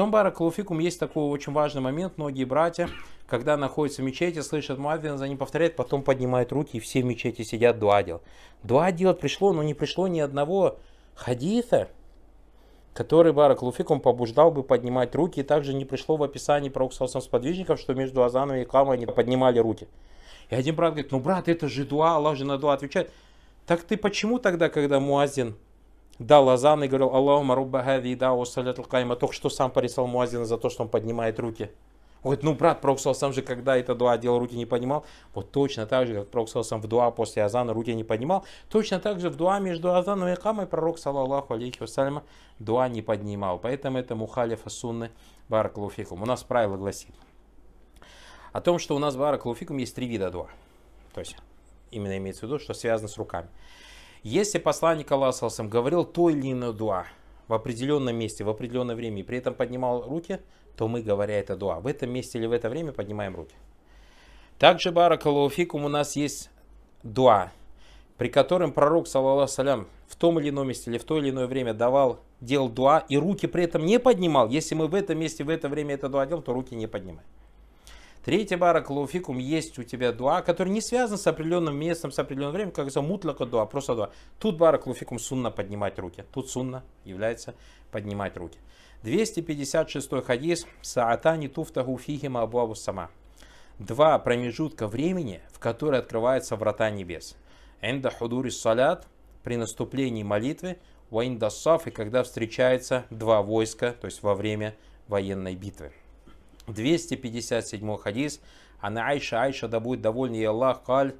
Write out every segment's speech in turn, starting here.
Потом, баракалуфикум, есть такой очень важный момент. Многие братья, когда находятся в мечети, слышат за ним повторяют, потом поднимают руки, и все в мечети сидят, дуа делают. Дуа делать пришло, но не пришло ни одного хадиса, который баракалуфикум побуждал бы поднимать руки, и также не пришло в описании пророка с подвижников, что между азанами и кламой они поднимали руки. И один брат говорит, ну брат, это же дуа, Аллах же на дуа отвечает. Так ты почему тогда, когда муазин дал азан и говорил Аллаху Маруба хави да уссалятл кайма. Только что сам порисал муазина за то, что он поднимает руки. Он говорит, ну брат, Пророк сам же когда это дуа делал, руки не поднимал. Вот точно так же, как Пророк сам в дуа после азана руки не поднимал. Точно так же в дуа между азаном и камой Пророк, саллаллаху алейхи вассаляма, дуа не поднимал. Поэтому это мухалифа сунны бараклауфикум. У нас правило гласит о том, что у нас бараклауфикум есть три вида дуа. То есть именно имеется в виду, что связано с руками. Если посланник Аллаха говорил то или иное дуа в определенном месте, в определенное время, и при этом поднимал руки, то мы, говоря это дуа, в этом месте или в это время поднимаем руки. Также, баракалуфикум, у нас есть дуа, при котором пророк, саллаллаху салям, в том или ином месте или в то или иное время давал, делал дуа, и руки при этом не поднимал. Если мы в этом месте, в это время это дуа делаем, то руки не поднимаем. Третья бара клауфикум есть у тебя дуа, который не связан с определенным местом, с определенным временем, как говорится, мутлака дуа, просто дуа. Тут бара клауфикум сунна поднимать руки. Тут сунна является поднимать руки. 256 хадис Саатани туфтаху фихима абуабу сама. Два промежутка времени, в которые открываются врата небес. Энда худури салят при наступлении молитвы, ваинда саф и когда встречаются два войска, то есть во время военной битвы. 257 хадис. Она Айша, Айша, да будет доволен ей Аллах, каль,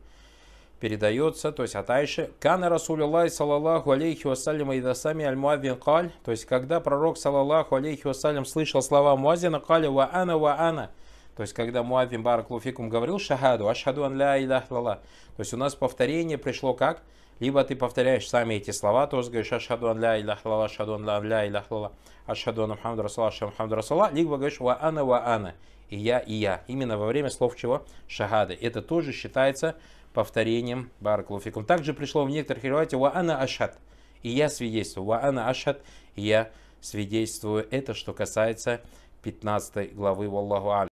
передается, то есть от Айши. Кана Расулиллай, салаллаху алейхи вассалям, и дасами аль муаввин каль. То есть, когда пророк, салаллаху алейхи вассалям, слышал слова муазина, каля ва ана ва ана. То есть, когда Муавим Бараклуфикум говорил шахаду, ашхаду ан ля лала. То есть, у нас повторение пришло как? Либо ты повторяешь сами эти слова, то есть говоришь ашхаду ан ля илях лала, ашхаду ан ля илях лала, ашхаду ан мухаммад расала, ашхаду мухаммад расала, либо говоришь ва ана ва ана, и я, и я. Именно во время слов чего? Шахады. Это тоже считается повторением Бараклуфикум. Также пришло в некоторых ревате ва ана ашхад, и я свидетельствую, ва ана ашхад, и я свидетельствую. Это что касается 15 главы Валлаху